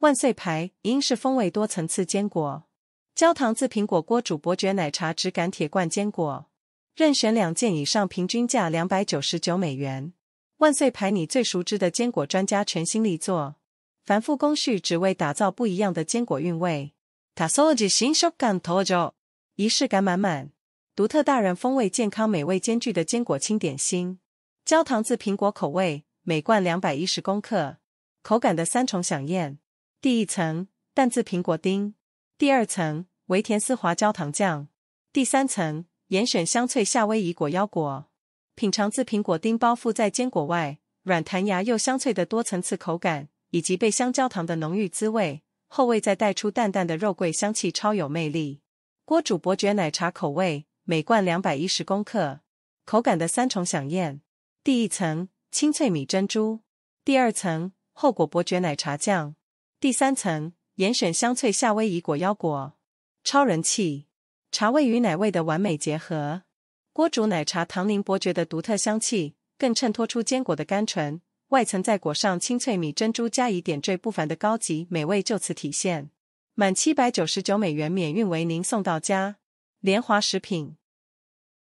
万岁牌英式风味多层次坚果，焦糖渍苹果锅煮伯爵奶茶质感铁罐坚果，任选两件以上，平均价两百九十九美元。万岁牌你最熟知的坚果专家全新力作，繁复工序只为打造不一样的坚果韵味。塔索尔吉新手感陶酒，仪式感满满，独特大人风味，健康美味兼具的坚果轻点心，焦糖渍苹果口味，每罐两百一十公克，口感的三重享宴。第一层淡渍苹果丁，第二层维甜丝滑焦糖酱，第三层严选香脆夏威夷果腰果。品尝自苹果丁包覆在坚果外，软弹牙又香脆的多层次口感，以及被香焦糖的浓郁滋味，后味再带出淡淡的肉桂香气，超有魅力。锅煮伯爵奶茶口味，每罐两百一十公克，口感的三重享宴。第一层清脆米珍珠，第二层厚果伯爵奶茶酱。第三层，严选香脆夏威夷果腰果，超人气，茶味与奶味的完美结合。锅煮奶茶，唐宁伯爵的独特香气，更衬托出坚果的甘醇。外层再裹上青脆米珍珠加以点缀，不凡的高级美味就此体现。满七百九十九美元免运为您送到家。联华食品。